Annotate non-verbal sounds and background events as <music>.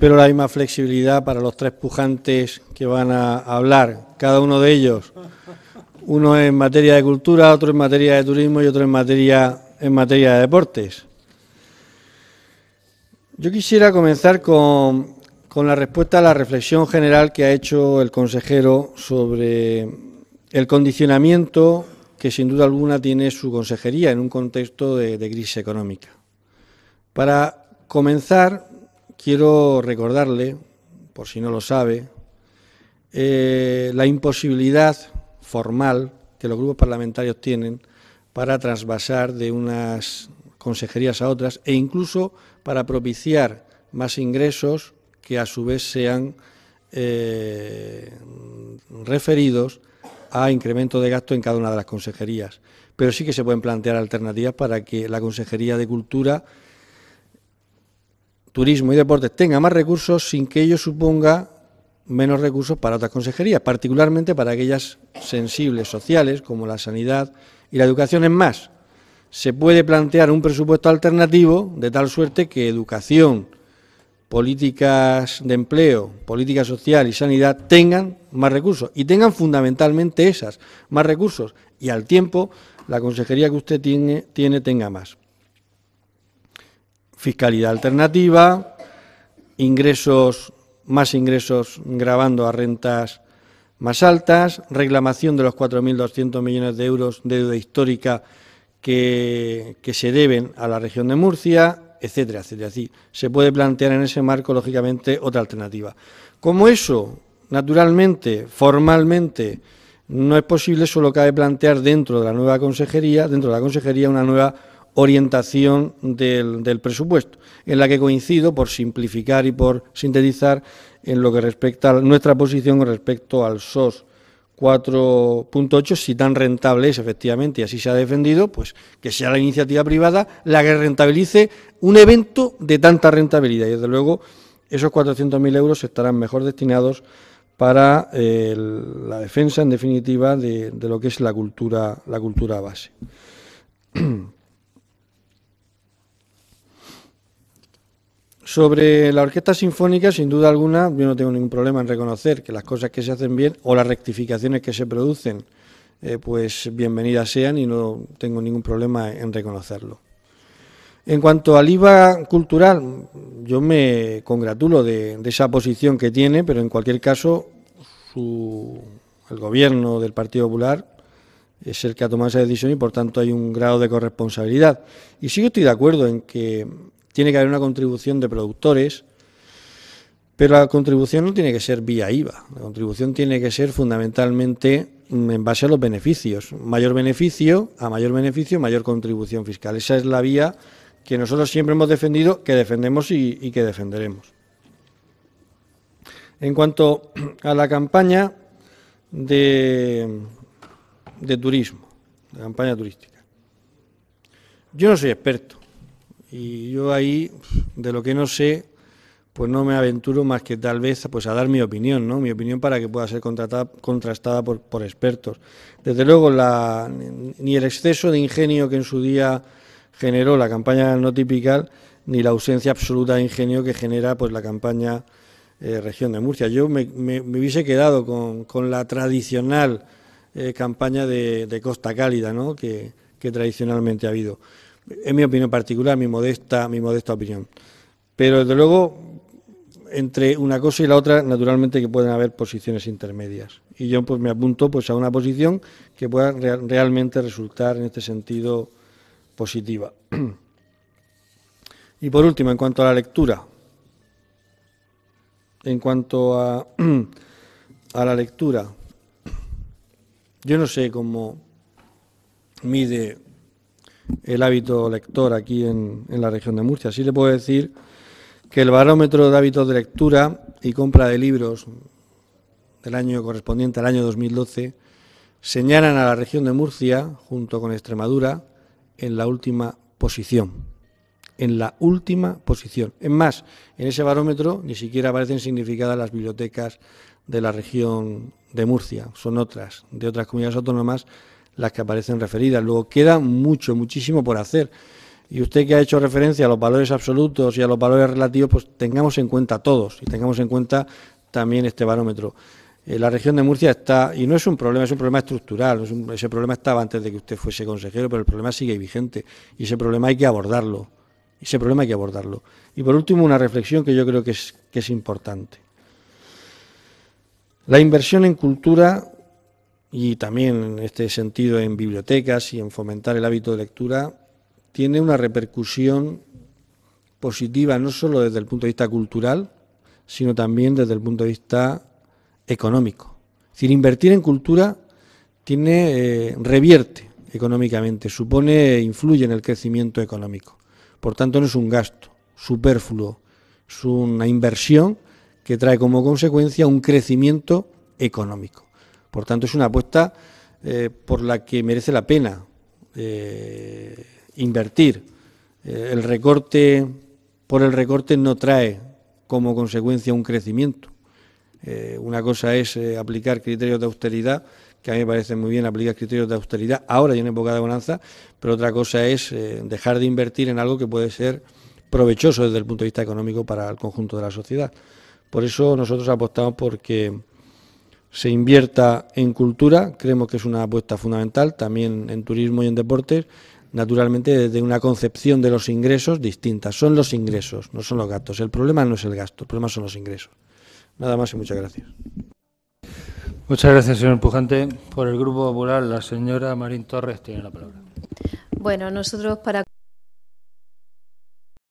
pero la misma flexibilidad para los tres pujantes que van a hablar, cada uno de ellos. Uno en materia de cultura, otro en materia de turismo y otro en materia, en materia de deportes. Yo quisiera comenzar con, la respuesta a la reflexión general que ha hecho el consejero sobre el condicionamiento que sin duda alguna tiene su consejería en un contexto de crisis económica. Para comenzar, quiero recordarle, por si no lo sabe, eh, la imposibilidad formal que los grupos parlamentarios tienen para trasvasar de unas consejerías a otras e incluso para propiciar más ingresos que a su vez sean eh, referidos a incremento de gasto en cada una de las consejerías. Pero sí que se pueden plantear alternativas para que la Consejería de Cultura Turismo y Deportes tenga más recursos sin que ello suponga menos recursos para otras consejerías, particularmente para aquellas sensibles sociales como la sanidad y la educación. Es más, se puede plantear un presupuesto alternativo de tal suerte que educación, políticas de empleo, política social y sanidad tengan más recursos y tengan fundamentalmente esas, más recursos y al tiempo la consejería que usted tiene, tiene tenga más fiscalidad alternativa, ingresos, más ingresos grabando a rentas más altas, reclamación de los 4.200 millones de euros de deuda histórica que, se deben a la región de Murcia, etcétera, etcétera. decir, se puede plantear en ese marco, lógicamente, otra alternativa. Como eso, naturalmente, formalmente, no es posible, solo cabe plantear dentro de la nueva consejería, dentro de la consejería, una nueva orientación del, presupuesto, en la que coincido, por simplificar y por sintetizar, en lo que respecta a nuestra posición con respecto al SOS 4.8, si tan rentable es efectivamente y así se ha defendido, pues que sea la iniciativa privada la que rentabilice un evento de tanta rentabilidad. Y desde luego esos 400.000 euros estarán mejor destinados para eh, la defensa, en definitiva, de, lo que es la cultura, la cultura base. <clears throat> Sobre la orquesta sinfónica, sin duda alguna, yo no tengo ningún problema en reconocer que las cosas que se hacen bien o las rectificaciones que se producen, eh, pues bienvenidas sean y no tengo ningún problema en reconocerlo. En cuanto al IVA cultural, yo me congratulo de, esa posición que tiene, pero en cualquier caso, el gobierno del Partido Popular es el que ha tomado esa decisión y por tanto hay un grado de corresponsabilidad. Y sí que estoy de acuerdo en que tiene que haber una contribución de productores, pero la contribución no tiene que ser vía IVA, la contribución tiene que ser fundamentalmente mm, en base a los beneficios. Mayor beneficio, a mayor beneficio, mayor contribución fiscal. Esa es la vía que nosotros siempre hemos defendido, que defendemos y, que defenderemos. En cuanto <clears throat> a la campaña de turismo, la campaña turística, yo no soy experto. Y yo ahí, de lo que no sé, pues no me aventuro más que tal vez pues a dar mi opinión, ¿no? Mi opinión para que pueda ser contrastada por, expertos. Desde luego, la, ni el exceso de ingenio que en su día generó la campaña no tipical, ni la ausencia absoluta de ingenio que genera pues la campaña eh, Región de Murcia. Yo me, hubiese quedado con, la tradicional eh, campaña de, Costa Cálida, ¿no? que tradicionalmente ha habido. Es mi opinión particular, mi modesta, mi modesta opinión. Pero desde luego, entre una cosa y la otra, naturalmente que pueden haber posiciones intermedias. Y yo pues me apunto pues a una posición que pueda realmente resultar en este sentido positiva. <clears throat> Y por último, en cuanto a la lectura, en cuanto a, <clears throat> a la lectura, yo no sé cómo mide el hábito lector aquí en, la región de Murcia. Sí le puedo decir que el barómetro de hábitos de lectura y compra de libros del año correspondiente al año 2012 señalan a la región de Murcia, junto con Extremadura, en la última posición. En la última posición. Es más, en ese barómetro ni siquiera aparecen significadas las bibliotecas de la región de Murcia. Son otras, de otras comunidades autónomas las que aparecen referidas. Luego queda mucho, muchísimo por hacer. Y usted que ha hecho referencia a los valores absolutos y a los valores relativos, pues tengamos en cuenta todos y tengamos en cuenta también este barómetro. Eh, la región de Murcia está, y no es un problema, es un problema estructural, ese problema estaba antes de que usted fuese consejero, pero el problema sigue vigente y ese problema hay que abordarlo. Ese problema hay que abordarlo. Y por último, una reflexión que yo creo que es, que es importante. La inversión en cultura y también en este sentido en bibliotecas y en fomentar el hábito de lectura, tiene una repercusión positiva no solo desde el punto de vista cultural, sino también desde el punto de vista económico. Es decir, invertir en cultura tiene eh, revierte económicamente, supone e influye en el crecimiento económico. Por tanto, no es un gasto superfluo, es una inversión que trae como consecuencia un crecimiento económico. Por tanto, es una apuesta eh, por la que merece la pena eh, invertir. Eh, el recorte por el recorte no trae como consecuencia un crecimiento. una cosa es aplicar criterios de austeridad, que a mí me parece muy bien aplicar criterios de austeridad ahora y en época de bonanza, pero otra cosa es dejar de invertir en algo que puede ser provechoso desde el punto de vista económico para el conjunto de la sociedad. Por eso nosotros apostamos porque se invierta en cultura, creemos que es una apuesta fundamental, también en turismo y en deportes, naturalmente desde una concepción de los ingresos distinta. Son los ingresos, no son los gastos. El problema no es el gasto, el problema son los ingresos. Nada más y muchas gracias. Muchas gracias, señor Pujante. Por el Grupo Popular, la señora Marín Torres tiene la palabra. Bueno, nosotros para.